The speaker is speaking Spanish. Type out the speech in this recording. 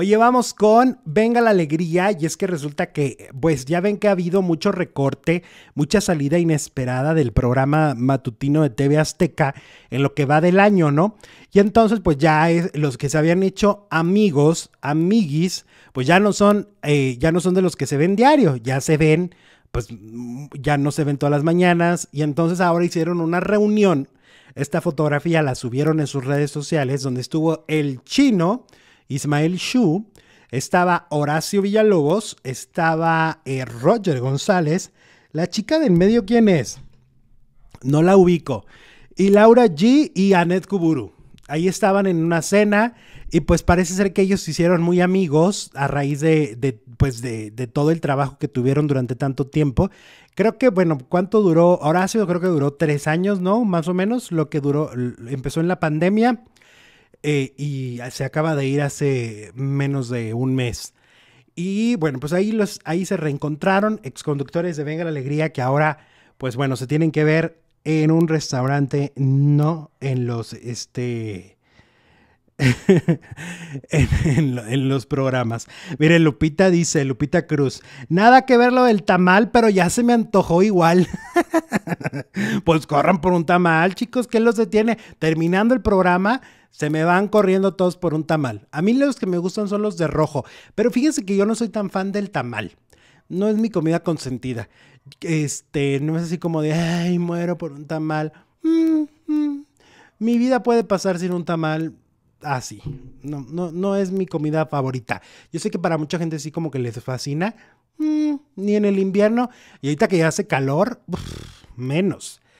Oye, vamos con Venga la Alegría y es que resulta que, pues ya ven que ha habido mucho recorte, mucha salida inesperada del programa matutino de TV Azteca en lo que va del año, ¿no? Y entonces, pues ya es, los que se habían hecho amigos, amiguis, pues ya no son, eh, ya no son de los que se ven diario, ya se ven, pues ya no se ven todas las mañanas y entonces ahora hicieron una reunión. Esta fotografía la subieron en sus redes sociales donde estuvo el chino Ismael Shu, estaba Horacio Villalobos, estaba eh, Roger González. La chica del medio, ¿quién es? No la ubico. Y Laura G y Anet Kuburu. Ahí estaban en una cena y pues parece ser que ellos se hicieron muy amigos a raíz de, pues de, de, todo el trabajo que tuvieron durante tanto tiempo. Creo que, bueno, ¿cuánto duró Horacio? Creo que duró tres años, ¿no? Más o menos lo que duró, empezó en la pandemia eh, y se acaba de ir hace menos de un mes. Y bueno, pues ahí, los, ahí se reencontraron exconductores de Venga la Alegría que ahora, pues bueno, se tienen que ver en un restaurante, no en los, este, en, los programas. Mire, Lupita dice, Lupita Cruz, nada que ver lo del tamal, pero ya se me antojó igual. pues corran por un tamal, chicos, ¿qué los detiene? Terminando el programa, se me van corriendo todos por un tamal. A mí los que me gustan son los de rojo, pero fíjense que yo no soy tan fan del tamal. No es mi comida consentida. Este, no es así como de, ay, muero por un tamal. Mm, mm. Mi vida puede pasar sin un tamal así. No, no, no es mi comida favorita. Yo sé que para mucha gente sí como que les fascina. Mm, ni en el invierno. Y ahorita que ya hace calor, menos.